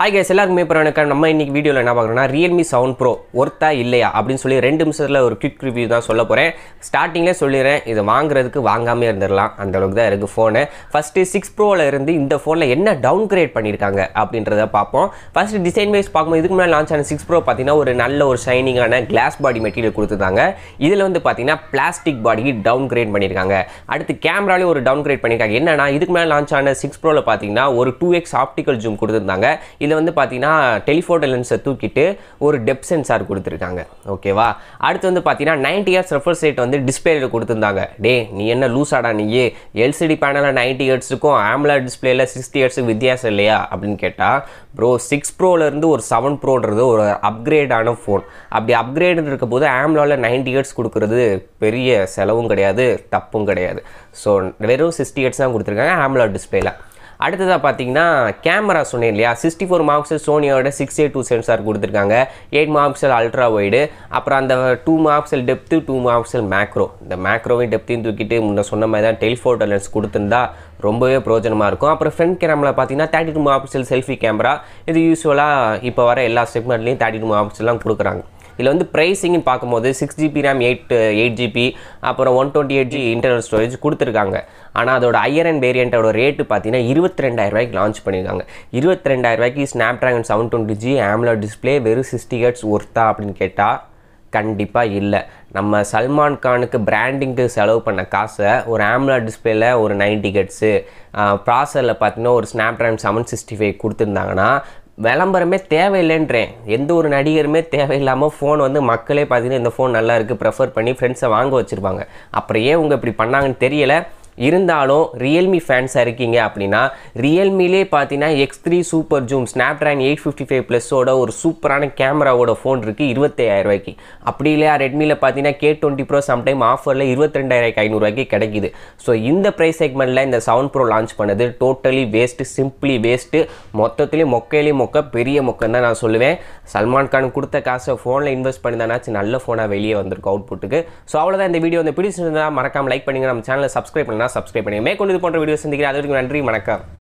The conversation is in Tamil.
ஹாய் கேஸ் எல்லாருக்குமே இப்போ எனக்கு நம்ம இன்றைக்கி வீடியோவில் என்ன பார்க்குறோம்னா ரியல்மி செவன் ப்ரோ ஒர்த்தா இல்லையா அப்படின்னு சொல்லி ரெண்டு நிமிஷத்தில் ஒரு குவிக் ரிவ்யூ தான் சொல்ல போகிறேன் ஸ்டார்டிங்லேயே சொல்லிடுறேன் இதை வாங்குறதுக்கு வாங்காமே இருந்துடலாம் அந்த அளவுக்கு தான் இருக்குது ஃபோனு ஃபஸ்ட்டு சிக்ஸ் ப்ரோவில் இருந்து இந்த ஃபோனில் என்ன டவுன் கிரேட் பண்ணியிருக்காங்க அப்படின்றத பார்ப்போம் ஃபஸ்ட்டு டிசைன் வைஸ் பார்க்கும்போது இதுக்கு முன்னாடி லான்ச் ஆன சிக்ஸ் ப்ரோ பார்த்தீங்கன்னா ஒரு நல்ல ஒரு ஷைனிங்கான கிளாஸ் பாடி மெட்டீரியல் கொடுத்துருந்தாங்க இதில் வந்து பார்த்தீங்கன்னா பிளாஸ்டிக் பாடிக்கு டவுன் கிரேட் பண்ணியிருக்காங்க அடுத்து கேமராலேயும் ஒரு டவுன் கிரேட் பண்ணியிருக்காங்க என்னன்னா இதுக்கு மேலே லான்ச் ஆன சிக்ஸ் ப்ரோவில் பார்த்தீங்கன்னா ஒரு டூ எக்ஸ் ஆப்டிக்கல் ஜூம் கொடுத்துருந்தாங்க இதில் வந்து பார்த்தீங்கன்னா டெலிஃபோட்டோ லென்ஸை தூக்கிட்டு ஒரு டெப் சென்சார் கொடுத்துருக்காங்க ஓகேவா அடுத்து வந்து பார்த்தீங்கன்னா நைன்டி இயர்ஸ் ரெஃபர்ஸ் ரேட் வந்து டிஸ்பிளேல கொடுத்துருந்தாங்க டே நீ என்ன லூஸாடா நீ எல்சிடி பேனலில் நைன்டி இயர்ஸுக்கும் ஆம்லா டிஸ்பிளேல சிக்ஸ்டி இயர்ஸுக்கு வித்தியாசம் இல்லையா அப்படின்னு கேட்டால் ப்ரோ சிக்ஸ் ப்ரோலேருந்து ஒரு செவன் ப்ரோன்றது ஒரு அப்கிரேடான ஃபோன் அப்படி அப்கிரேடுன்னு இருக்க போது ஆம்லாவில் நைன்டி இயர்ஸ் கொடுக்குறது பெரிய செலவும் கிடையாது தப்பும் கிடையாது ஸோ வெறும் சிக்ஸ்டி இயர்ஸ் தான் கொடுத்துருக்காங்க ஆம்லா டிஸ்பிளேல அடுத்ததாக பார்த்தீங்கன்னா கேமரா சொன்னேன் இல்லையா சிக்ஸ்டி ஃபோர் மார்க்ஸில் சோனியோட சிக்ஸ் ஏ டூ சென்சார் கொடுத்துருக்காங்க எயிட் மார்க்ஸில் அல்ட்ரா ஒய்டு அப்புறம் அந்த டூ மார்க்ஸில் டெப்த்து டூ மார்க்ஸில் மேக்ரோ இந்த மேக்ரோவையும் டெப்த்தையும் தூக்கிட்டு முன்ன சொன்ன மாதிரி தான் டெலிஃபோட்டோ லென்ஸ் கொடுத்துருந்தா ரொம்பவே பிரோஜனமாக இருக்கும் அப்புறம் ஃப்ரண்ட் கேமரா பார்த்தீங்கன்னா தேர்ட்டி டூ மார்க்ஸில் செல்ஃபி கேமரா இது யூஸ்வலாக இப்போ வர எல்லா செக்மெண்ட்லேயும் தேர்ட்டி டூ மார்க்ஸ்லாம் கொடுக்குறாங்க இதில் வந்து ப்ரைஸிங்னு பார்க்கும்போது six GB RAM eight eight GB அப்புறம் one twenty eight G internal storage கொடுத்துருக்காங்க ஆனால் அதோட ஐயர் அண்ட் வேரியண்ட்டோட ரேட்டு பார்த்தீங்கன்னா இருபத்தி ரூபாய்க்கு லான்ச் பண்ணியிருக்காங்க இருபத்தி ரூபாய்க்கு snapdragon seven twenty G AMOLED display வெறும் சிக்ஸ்டி ஹெட்ஸ் ஒர்த்தா அப்படின்னு கேட்டால் கண்டிப்பாக இல்லை நம்ம சல்மான் கானுக்கு பிராண்டிங்க்கு செலவு பண்ண காசை ஒரு ஆம்லா டிஸ்பிளேல ஒரு நைன்டி கட்ஸு ப்ராசரில் பார்த்தீங்கன்னா ஒரு snapdragon seven sixty five கொடுத்துருந்தாங்கன்னா விளம்பரமே தேவையில்லைன்றேன் எந்த ஒரு நடிகருமே தேவையில்லாமல் ஃபோன் வந்து மக்களே பார்த்தீங்கன்னா இந்த ஃபோன் நல்லா இருக்குது ப்ரெஃபர் பண்ணி ஃப்ரெண்ட்ஸை வாங்க வச்சுருப்பாங்க அப்புறம் ஏன் உங்கள் இப்படி பண்ணாங்கன்னு தெரியலை இருந்தாலும் ரியல்மி ஃபேன்ஸாக இருக்கீங்க அப்படின்னா ரியல்மிலே பார்த்தீங்கன்னா X three super zoom snapdragon eight fifty five ப்ளஸோட ஒரு சூப்பரான கேமராவோட ஃபோன் இருக்குது இருபத்தாயிரரூவாய்க்கு அப்படி இல்லையா ரெட்மியில் பார்த்தீங்கன்னா கே டுவெண்ட்டி ப்ரோ சம்டைம் ஆஃபரில் இருபத்திரெண்டாயிரக்கு ஐநூறுரூவாய்க்கு கிடைக்குது ஸோ இந்த ப்ரைஸ் செக்மெண்ட்டில் இந்த செவன் ப்ரோ லான்ச் பண்ணது டோட்டலி வேஸ்ட்டு சிம்பிளி வேஸ்ட்டு மொத்தத்துலேயும் மொக்கையிலேயும் மொக்க பெரிய மொக்கன்னு தான் நான் சொல்லுவேன் சல்மான் கான் கொடுத்த காசை ஃபோனில் இன்வெஸ்ட் பண்ணிதானாச்சு நல்ல ஃபோனாக வெளியே வந்திருக்கும் புட்டுக்கு ஸோ அவ்வளோதான் இந்த வீடியோ வந்து பிடிச்சிருந்தா மறக்காமல் லைக் பண்ணுங்கள் நம்ம சேனலை சப்ஸ்கிரைப் பண்ணலாம் சப்ஸ்கிரைப் பண்ணுங்கள் மேற்கொண்டு இது போன்ற வீடியோ சந்திக்கிறேன் அது வரைக்கும் நன்றி வணக்கம்